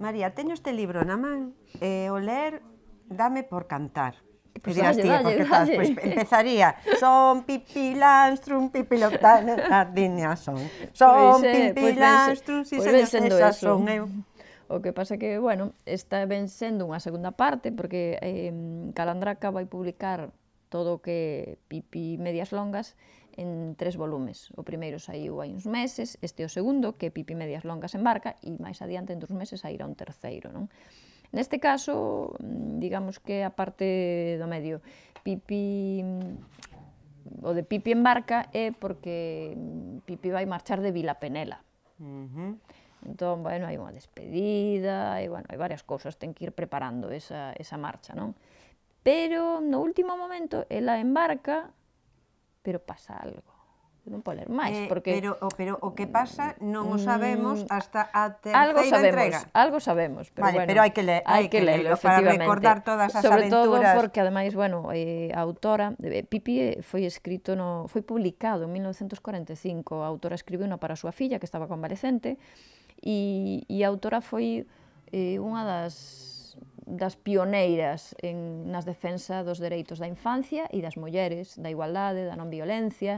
María, teño este libro na man e eh, o ler dame por cantar. Pues dirás ti, porque dalle. Tás, pues, empezaría son pipilans, trum pipilotana, sardinia son. Son pois, eh, pois pipilans, trum, si pois señor, esas eso. son eu. O que pasa que, bueno, está ben sendo unha segunda parte, porque eh, Calandraca vai publicar todo o que Pipi Medias Longas en tres volumes. O primeiro saiu hai uns meses, este é o segundo, que Pipi Medias Longas embarca, e máis adiante, entre uns meses, sairá un terceiro. Non? Neste caso, digamos que a parte do medio, Pipi o de Pipi embarca é porque Pipi vai marchar de Vila Penela. Uh -huh. Entón, bueno, hai unha despedida, e, bueno, hai varias cousas, ten que ir preparando esa, esa marcha, non? Pero no último momento ela embarca pero pasa algo non poner máis, eh, porque pero o pero o que pasa non o sabemos mm, hasta a terceira algo sabemos, entrega. Algo sabemos, pero vale, bueno. pero hai que le, hai que, que lelo para recordar todas as Sobre aventuras. Sobre todo porque ademais, bueno, eh, a autora eh, Pipi eh, foi escrito no foi publicado en 1945, a autora escribiu unha para a súa filla que estaba convalecente, e e a autora foi eh, unha das das pioneiras en, nas defensa dos dereitos da infancia e das mulleres, da igualdade, da non violencia,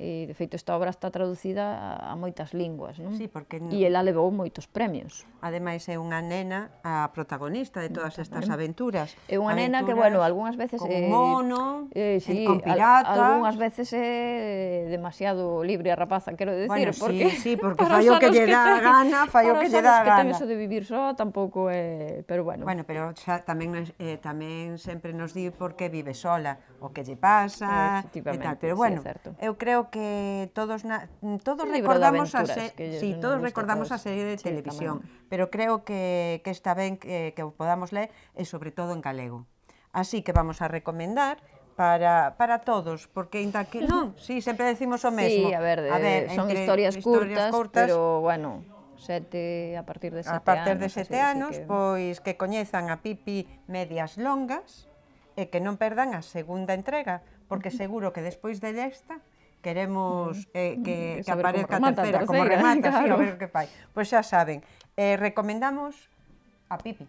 E, de feito, esta obra está traducida a, a moitas linguas, non? Sí, porque... E ela levou moitos premios. Ademais, é unha nena a protagonista de todas estas aventuras. É unha aventuras nena que, bueno, algunhas veces... Con eh, mono, eh, sí, con pirata... Al, algunhas veces é eh, demasiado libre a rapaza, quero decir, bueno, porque... Sí, sí, porque fai o que lle dá a gana, fai o que lle dá a gana. que ten eso de vivir só, tampouco é... Eh, pero bueno... Bueno, pero xa, tamén, eh, tamén sempre nos di por que vive sola, o que lle pasa... E tal. Pero bueno, sí, eu creo que todos todos recordamos a se, sí, todos recordamos a serie de sí, televisión, tamén. pero creo que, que está ben que, eh, que o podamos ler e sobre todo en galego. Así que vamos a recomendar para, para todos, porque inda que non, si sí, sempre decimos o mesmo. Sí, a ver, de, a ver son historias, historias curtas, curtas, pero bueno, sete a partir de sete anos. A partir de sete anos, que... pois que coñezan a Pipi medias longas e que non perdan a segunda entrega, porque seguro que despois de desta queremos eh, que, aparezca tercera, como remata, a ver qué pasa. Pues ya saben, eh, recomendamos a Pipi.